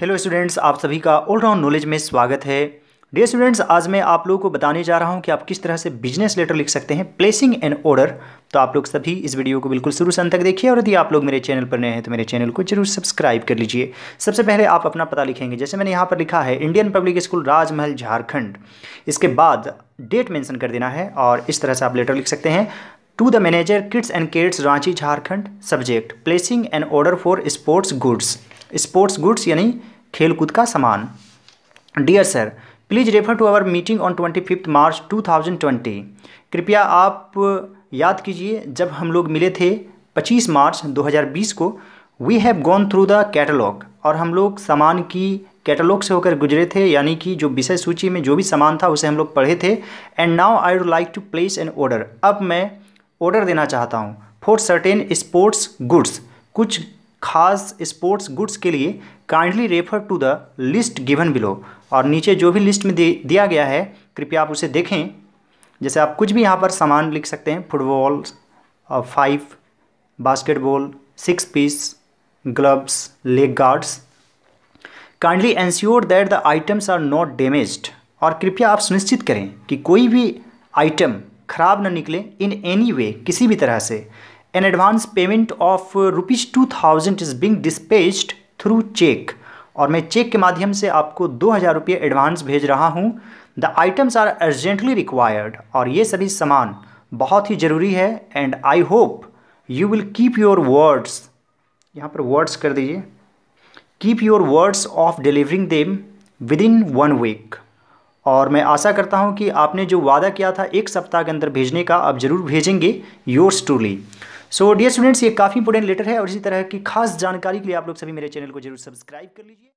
hello students आप सभी का ऑलराउंड नॉलेज में स्वागत है डियर स्टूडेंट्स आज मैं आप लोगों को बताने जा रहा हूं कि आप किस तरह से बिजनेस लेटर लिख सकते हैं प्लेसिंग एंड ऑर्डर तो आप लोग सभी इस वीडियो को बिल्कुल शुरू से अंत तक देखिए और यदि आप लोग मेरे चैनल पर नए हैं तो मेरे चैनल को जरूर सब्सक्राइब कर लीजिए सबसे पहले आप अपना पता लिखेंगे जैसे मैंने यहाँ पर लिखा है इंडियन पब्लिक स्कूल राजमहल झारखंड इसके बाद डेट मैंसन कर देना है और इस तरह से आप लेटर लिख सकते हैं to the manager Kids and Keds Ranchi Jharkhand subject placing an order for sports goods sports goods यानी खेलकूद का सामान dear sir please refer to our meeting on twenty fifth March two thousand twenty कृपया आप uh, याद कीजिए जब हम लोग मिले थे पच्चीस मार्च दो हज़ार बीस को we have gone through the catalogue और हम लोग सामान की कैटलॉग से होकर गुजरे थे यानी कि जो विषय सूची में जो भी सामान था उसे हम लोग पढ़े थे and now I would like to place an order अब मैं ऑर्डर देना चाहता हूँ फॉर सर्टेन स्पोर्ट्स गुड्स कुछ खास स्पोर्ट्स गुड्स के लिए kindly refer to the list given below और नीचे जो भी लिस्ट में दिया गया है कृपया आप उसे देखें जैसे आप कुछ भी यहाँ पर सामान लिख सकते हैं football five basketball six piece gloves leg guards kindly ensure that the items are not damaged और कृपया आप सुनिश्चित करें कि कोई भी आइटम खराब ना निकले इन एनी वे किसी भी तरह से an advance payment of rupees two thousand is being dispatched through cheque और मैं चेक के माध्यम से आपको दो हज़ार रुपये एडवांस भेज रहा हूँ the items are urgently required और ये सभी सामान बहुत ही ज़रूरी है and I hope you will keep your words यहाँ पर वर्ड्स कर दीजिए keep your words of delivering them within one week और मैं आशा करता हूँ कि आपने जो वादा किया था एक सप्ताह के अंदर भेजने का आप ज़रूर भेजेंगे yours truly so dear students ये काफ़ी इंपोर्टेंट लेटर है और इसी तरह की खास जानकारी के लिए आप लोग सभी मेरे चैनल को जरूर सब्सक्राइब कर लीजिए